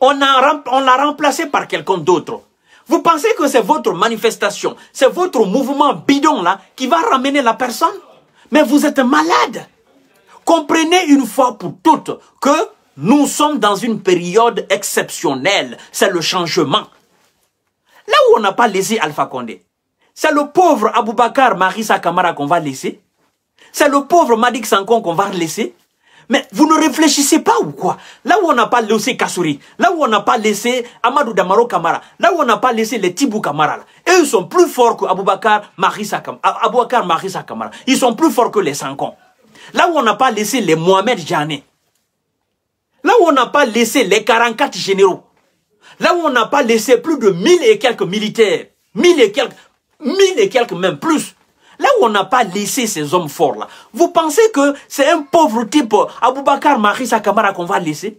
On, l'a remplacé par quelqu'un d'autre. Vous pensez que c'est votre manifestation, c'est votre mouvement bidon là qui va ramener la personne Mais vous êtes malade. Comprenez une fois pour toutes que nous sommes dans une période exceptionnelle. C'est le changement. Là où on n'a pas laissé Alpha Condé, c'est le pauvre Aboubacar Marissa Kamara qu'on va laisser. C'est le pauvre Madik Sankon qu'on va laisser. Mais vous ne réfléchissez pas ou quoi Là où on n'a pas laissé Kassouri, là où on n'a pas laissé Amadou Damaro Kamara, là où on n'a pas laissé les Tibou Kamara, là. et sont plus forts que Aboubakar Marissa Kamara. Ils sont plus forts que les Sankon. Là où on n'a pas laissé les Mohamed Jané. Là où on n'a pas laissé les 44 généraux. Là où on n'a pas laissé plus de 1000 et quelques militaires. 1000 et quelques, 1000 et quelques même plus. Là où on n'a pas laissé ces hommes forts-là, vous pensez que c'est un pauvre type, Aboubakar sa Kamara, qu'on va laisser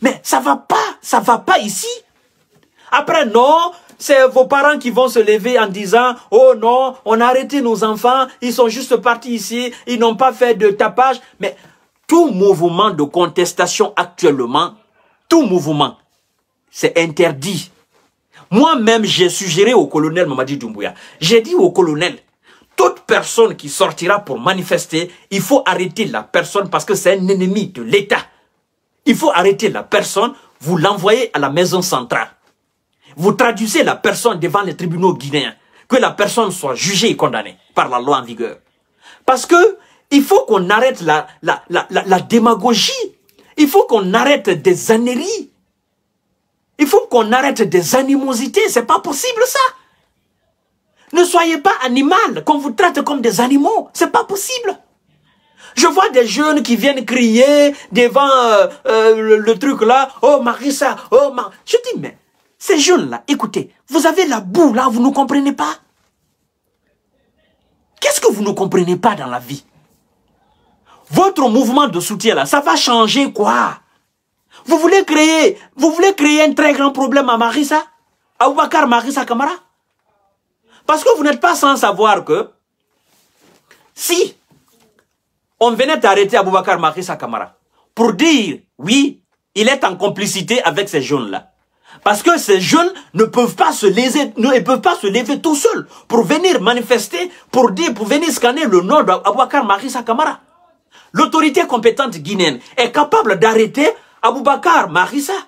Mais ça va pas, ça va pas ici. Après, non, c'est vos parents qui vont se lever en disant « Oh non, on a arrêté nos enfants, ils sont juste partis ici, ils n'ont pas fait de tapage. » Mais tout mouvement de contestation actuellement, tout mouvement, c'est interdit. Moi-même, j'ai suggéré au colonel Mamadi Doumbouya, j'ai dit au colonel, toute personne qui sortira pour manifester, il faut arrêter la personne parce que c'est un ennemi de l'État. Il faut arrêter la personne, vous l'envoyez à la maison centrale. Vous traduisez la personne devant les tribunaux guinéens, que la personne soit jugée et condamnée par la loi en vigueur. Parce que il faut qu'on arrête la, la, la, la, démagogie. Il faut qu'on arrête des anneries. Il faut qu'on arrête des animosités. C'est pas possible, ça. Ne soyez pas animal, qu'on vous traite comme des animaux. C'est pas possible. Je vois des jeunes qui viennent crier devant euh, euh, le, truc là. Oh, Marissa, oh, Marissa ». Je dis, mais ces jeunes-là, écoutez, vous avez la boue là, vous ne comprenez pas. Qu'est-ce que vous ne comprenez pas dans la vie Votre mouvement de soutien là, ça va changer quoi vous voulez créer, vous voulez créer un très grand problème à Marissa, à Marissa Kamara. Parce que vous n'êtes pas sans savoir que si on venait d'arrêter Aboubakar Marissa Kamara pour dire oui, il est en complicité avec ces jeunes-là. Parce que ces jeunes ne peuvent pas se léser, ne peuvent pas se lever tout seuls pour venir manifester, pour dire, pour venir scanner le nom d'Aboubacar Marissa Kamara. L'autorité compétente guinéenne est capable d'arrêter Aboubacar, marisa Marissa.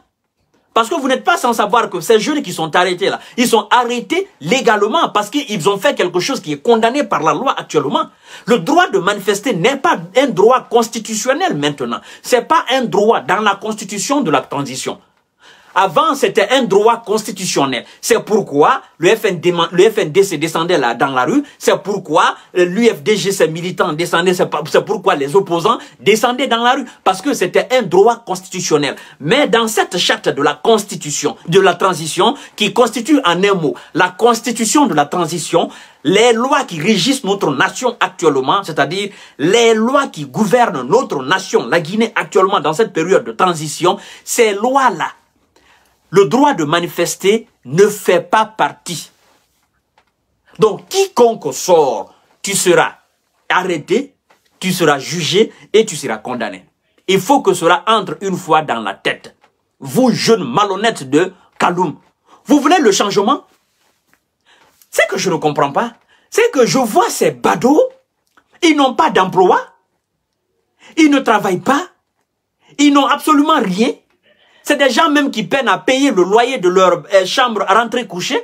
Parce que vous n'êtes pas sans savoir que ces jeunes qui sont arrêtés là, ils sont arrêtés légalement parce qu'ils ont fait quelque chose qui est condamné par la loi actuellement. Le droit de manifester n'est pas un droit constitutionnel maintenant. C'est pas un droit dans la constitution de la transition. Avant, c'était un droit constitutionnel. C'est pourquoi le FND, le se descendait là dans la rue. C'est pourquoi euh, l'UFDG, ses militants descendaient. C'est pourquoi les opposants descendaient dans la rue. Parce que c'était un droit constitutionnel. Mais dans cette charte de la constitution, de la transition, qui constitue en un mot la constitution de la transition, les lois qui régissent notre nation actuellement, c'est-à-dire les lois qui gouvernent notre nation, la Guinée actuellement dans cette période de transition, ces lois-là le droit de manifester ne fait pas partie. Donc, quiconque sort, tu seras arrêté, tu seras jugé et tu seras condamné. Il faut que cela entre une fois dans la tête. Vous, jeunes malhonnêtes de Kaloum, vous voulez le changement C'est que je ne comprends pas. C'est que je vois ces badauds, ils n'ont pas d'emploi, ils ne travaillent pas, ils n'ont absolument rien. C'est des gens même qui peinent à payer le loyer de leur euh, chambre à rentrer coucher.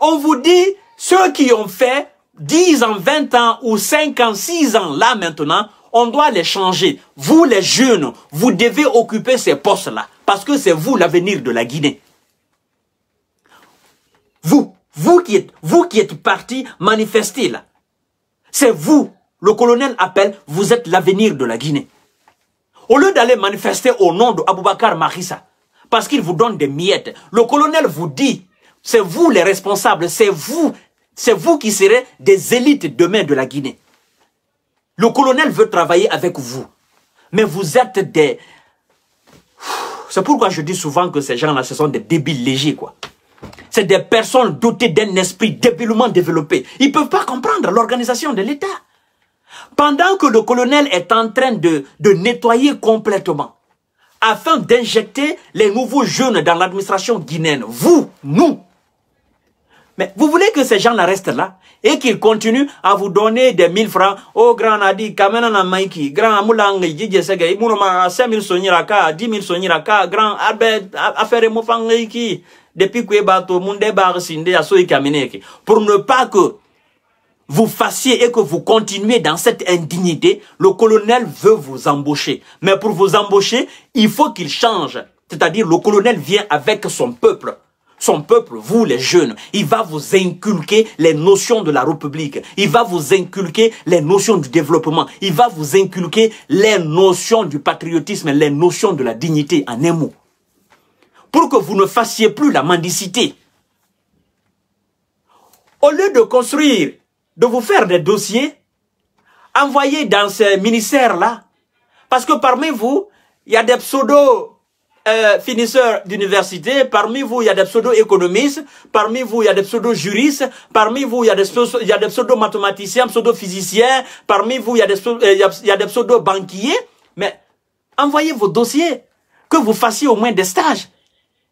On vous dit, ceux qui ont fait 10 ans, 20 ans ou 5 ans, 6 ans, là maintenant, on doit les changer. Vous les jeunes, vous devez occuper ces postes-là. Parce que c'est vous l'avenir de la Guinée. Vous, vous qui êtes, vous qui êtes parti manifester là. C'est vous, le colonel appelle, vous êtes l'avenir de la Guinée. Au lieu d'aller manifester au nom Aboubacar Marissa, parce qu'il vous donne des miettes, le colonel vous dit, c'est vous les responsables, c'est vous, c'est vous qui serez des élites demain de la Guinée. Le colonel veut travailler avec vous, mais vous êtes des... C'est pourquoi je dis souvent que ces gens-là, ce sont des débiles légers, quoi. C'est des personnes dotées d'un esprit débilement développé. Ils ne peuvent pas comprendre l'organisation de l'État. Pendant que le colonel est en train de, nettoyer complètement, afin d'injecter les nouveaux jeunes dans l'administration guinéenne, vous, nous, mais vous voulez que ces gens-là restent là et qu'ils continuent à vous donner des 1000 francs. au oh, grand Nadi, Kamena grand Amoulang, 5000 soniraka, 10 000 grand Albert, affaire depuis que Bato, Pour ne pas que vous fassiez et que vous continuez dans cette indignité, le colonel veut vous embaucher. Mais pour vous embaucher, il faut qu'il change. C'est-à-dire, le colonel vient avec son peuple. Son peuple, vous les jeunes, il va vous inculquer les notions de la République. Il va vous inculquer les notions du développement. Il va vous inculquer les notions du patriotisme, les notions de la dignité, en un mot. Pour que vous ne fassiez plus la mendicité. Au lieu de construire de vous faire des dossiers envoyés dans ces ministères-là. Parce que parmi vous, il y a des pseudo euh, finisseurs d'université, parmi vous, il y a des pseudo-économistes, parmi vous, il y a des pseudo-juristes, parmi vous, il y a des pseudo-mathématiciens, pseudo mathématiciens pseudo physiciens parmi vous, il y a des pseudo-banquiers. Euh, Mais envoyez vos dossiers, que vous fassiez au moins des stages,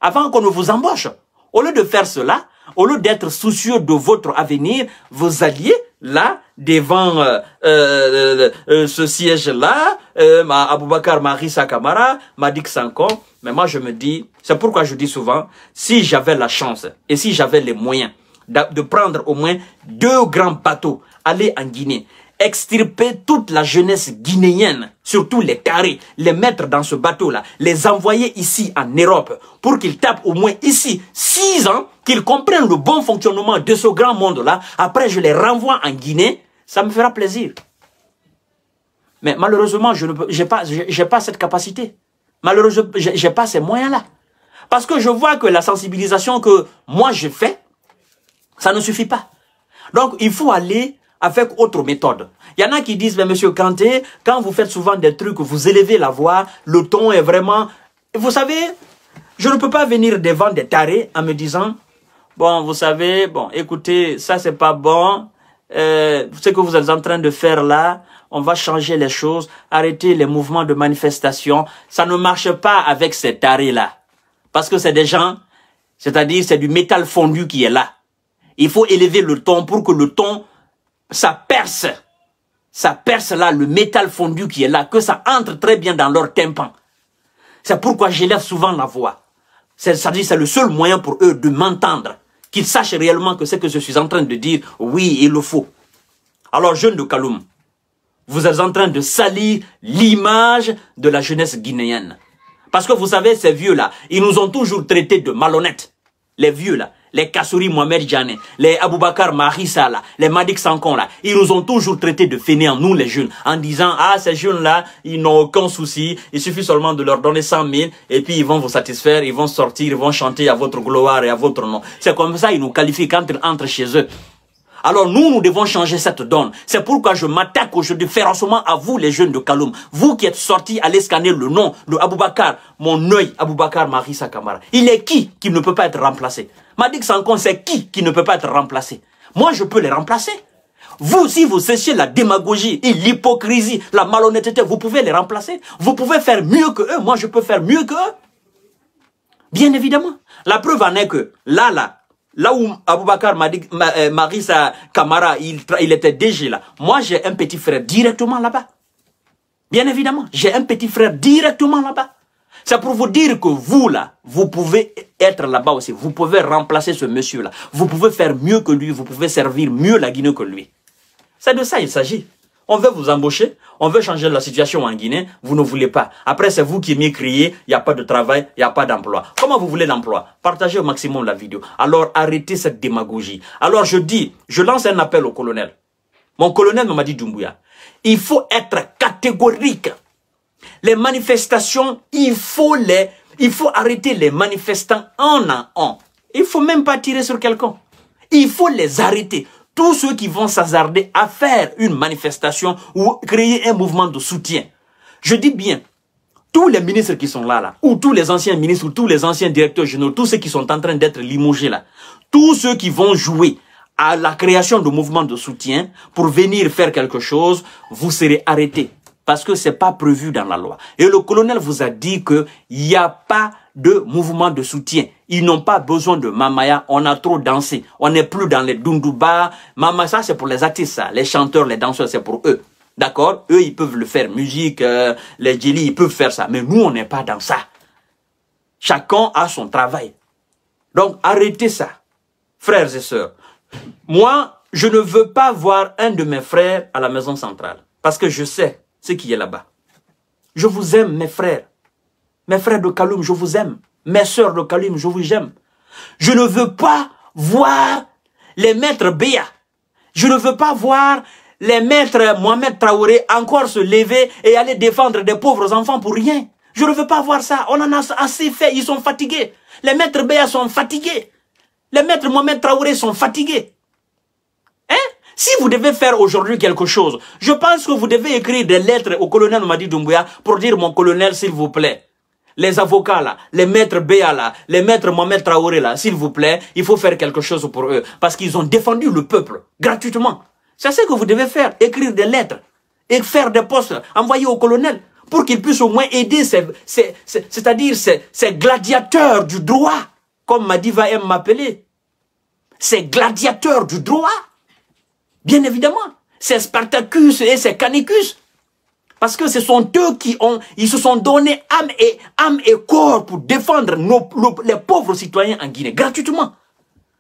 avant qu'on ne vous embauche. Au lieu de faire cela, au lieu d'être soucieux de votre avenir, vous alliés, là, devant euh, euh, euh, ce siège-là, ma Aboubakar Marissa Kamara, Madik Sanko. Mais moi, je me dis, c'est pourquoi je dis souvent, si j'avais la chance et si j'avais les moyens de prendre au moins deux grands bateaux, aller en Guinée, extirper toute la jeunesse guinéenne, surtout les carrés, les mettre dans ce bateau-là, les envoyer ici en Europe pour qu'ils tapent au moins ici six ans, qu'ils comprennent le bon fonctionnement de ce grand monde-là. Après, je les renvoie en Guinée, ça me fera plaisir. Mais malheureusement, je n'ai pas, pas cette capacité. Malheureusement, je n'ai pas ces moyens-là. Parce que je vois que la sensibilisation que moi je fais, ça ne suffit pas. Donc, il faut aller avec autre méthode. Il y en a qui disent, mais monsieur Kanté, quand vous faites souvent des trucs, vous élevez la voix, le ton est vraiment... Vous savez, je ne peux pas venir devant des tarés en me disant, bon, vous savez, bon, écoutez, ça c'est pas bon, euh, ce que vous êtes en train de faire là, on va changer les choses, arrêter les mouvements de manifestation. Ça ne marche pas avec ces tarés-là. Parce que c'est des gens, c'est-à-dire c'est du métal fondu qui est là. Il faut élever le ton pour que le ton ça perce. Ça perce là le métal fondu qui est là, que ça entre très bien dans leur tympan. C'est pourquoi j'élève souvent la voix. C'est-à-dire c'est le seul moyen pour eux de m'entendre, qu'ils sachent réellement que ce que je suis en train de dire, oui, il le faut. Alors, jeune de Kaloum, vous êtes en train de salir l'image de la jeunesse guinéenne. Parce que vous savez, ces vieux-là, ils nous ont toujours traités de malhonnêtes. Les vieux-là, les Kassouri Mohamed Janet, les Aboubakar Marissa, là, les Madik Sankon, là, ils nous ont toujours traité de fainéants, nous les jeunes, en disant, ah, ces jeunes-là, ils n'ont aucun souci, il suffit seulement de leur donner 100 000, et puis ils vont vous satisfaire, ils vont sortir, ils vont chanter à votre gloire et à votre nom. C'est comme ça, ils nous qualifient quand ils entrent chez eux. Alors nous, nous devons changer cette donne. C'est pourquoi je m'attaque aujourd'hui férocement à vous, les jeunes de Kaloum. Vous qui êtes sortis, allez scanner le nom de Aboubakar, mon œil, Aboubakar Marissa Kamara. Il est qui qui ne peut pas être remplacé Madik Sankon, c'est qui qui ne peut pas être remplacé Moi, je peux les remplacer. Vous, si vous séchez la démagogie et l'hypocrisie, la malhonnêteté, vous pouvez les remplacer. Vous pouvez faire mieux que eux. Moi, je peux faire mieux que eux. Bien évidemment. La preuve en est que là, là, Là où Aboubacar euh, Marissa Kamara, il, il était déjà là. Moi, j'ai un petit frère directement là-bas. Bien évidemment, j'ai un petit frère directement là-bas. C'est pour vous dire que vous, là, vous pouvez être là-bas aussi. Vous pouvez remplacer ce monsieur-là. Vous pouvez faire mieux que lui. Vous pouvez servir mieux la Guinée que lui. C'est de ça il s'agit. On veut vous embaucher on veut changer la situation en Guinée, vous ne voulez pas. Après, c'est vous qui m'écriez, il n'y a pas de travail, il n'y a pas d'emploi. Comment vous voulez l'emploi Partagez au maximum la vidéo. Alors, arrêtez cette démagogie. Alors, je dis, je lance un appel au colonel. Mon colonel m'a dit Doumbouya, il faut être catégorique. Les manifestations, il faut les, il faut arrêter les manifestants en un en. Il faut même pas tirer sur quelqu'un. Il faut les arrêter tous ceux qui vont s'hazarder à faire une manifestation ou créer un mouvement de soutien. Je dis bien, tous les ministres qui sont là, là, ou tous les anciens ministres, ou tous les anciens directeurs généraux, tous ceux qui sont en train d'être limogés là, tous ceux qui vont jouer à la création de mouvements de soutien pour venir faire quelque chose, vous serez arrêtés. Parce que c'est pas prévu dans la loi. Et le colonel vous a dit qu'il n'y a pas de mouvement de soutien. Ils n'ont pas besoin de mamaya. On a trop dansé. On n'est plus dans les dundubas. Mama, ça c'est pour les artistes, ça. Les chanteurs, les danseurs, c'est pour eux. D'accord Eux, ils peuvent le faire. Musique, euh, les jili, ils peuvent faire ça. Mais nous, on n'est pas dans ça. Chacun a son travail. Donc, arrêtez ça. Frères et sœurs, moi, je ne veux pas voir un de mes frères à la maison centrale. Parce que je sais ce qui est là-bas. Je vous aime, mes frères. Mes frères de Kaloum, je vous aime mes sœurs de Kalim, je vous aime. Je ne veux pas voir les maîtres Béa. Je ne veux pas voir les maîtres Mohamed Traoré encore se lever et aller défendre des pauvres enfants pour rien. Je ne veux pas voir ça. On en a assez fait. Ils sont fatigués. Les maîtres Béa sont fatigués. Les maîtres Mohamed Traoré sont fatigués. Hein? Si vous devez faire aujourd'hui quelque chose, je pense que vous devez écrire des lettres au colonel Madi Doumbouya pour dire mon colonel, s'il vous plaît les avocats là, les maîtres Béa là, les maîtres Mohamed Traoré là, s'il vous plaît, il faut faire quelque chose pour eux. Parce qu'ils ont défendu le peuple gratuitement. C'est ce que vous devez faire, écrire des lettres et faire des postes, envoyer au colonel pour qu'il puisse au moins aider ces, c'est-à-dire ces, gladiateurs du droit, comme Madiva aime m'appeler. Ces gladiateurs du droit, bien évidemment. Ces Spartacus et ces Canicus parce que ce sont eux qui ont, ils se sont donnés âme et, âme et corps pour défendre nos, les pauvres citoyens en Guinée, gratuitement.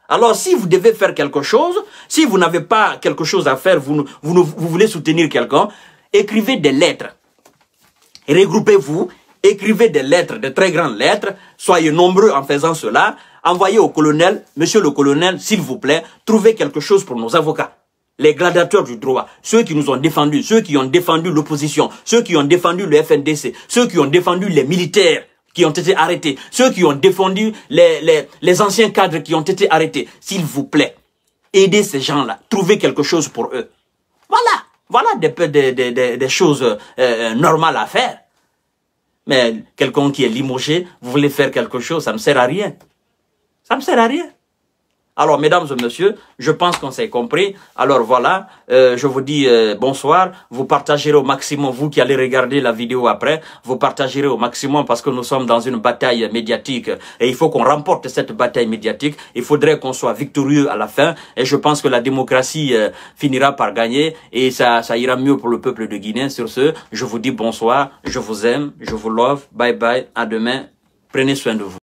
Alors, si vous devez faire quelque chose, si vous n'avez pas quelque chose à faire, vous, vous voulez soutenir quelqu'un, écrivez des lettres. Regroupez-vous, écrivez des lettres, de très grandes lettres. Soyez nombreux en faisant cela. Envoyez au colonel, monsieur le colonel, s'il vous plaît, trouvez quelque chose pour nos avocats les gladiateurs du droit, ceux qui nous ont défendus, ceux qui ont défendu l'opposition, ceux qui ont défendu le FNDC, ceux qui ont défendu les militaires qui ont été arrêtés, ceux qui ont défendu les, les, les anciens cadres qui ont été arrêtés. S'il vous plaît, aidez ces gens-là, trouvez quelque chose pour eux. Voilà, voilà des, des, des, des choses euh, euh, normales à faire. Mais quelqu'un qui est limogé, vous voulez faire quelque chose, ça ne sert à rien. Ça ne sert à rien. Alors, mesdames et messieurs, je pense qu'on s'est compris. Alors voilà, euh, je vous dis euh, bonsoir. Vous partagerez au maximum, vous qui allez regarder la vidéo après, vous partagerez au maximum parce que nous sommes dans une bataille médiatique et il faut qu'on remporte cette bataille médiatique. Il faudrait qu'on soit victorieux à la fin et je pense que la démocratie euh, finira par gagner et ça, ça ira mieux pour le peuple de Guinée. Sur ce, je vous dis bonsoir, je vous aime, je vous love, bye bye, à demain, prenez soin de vous.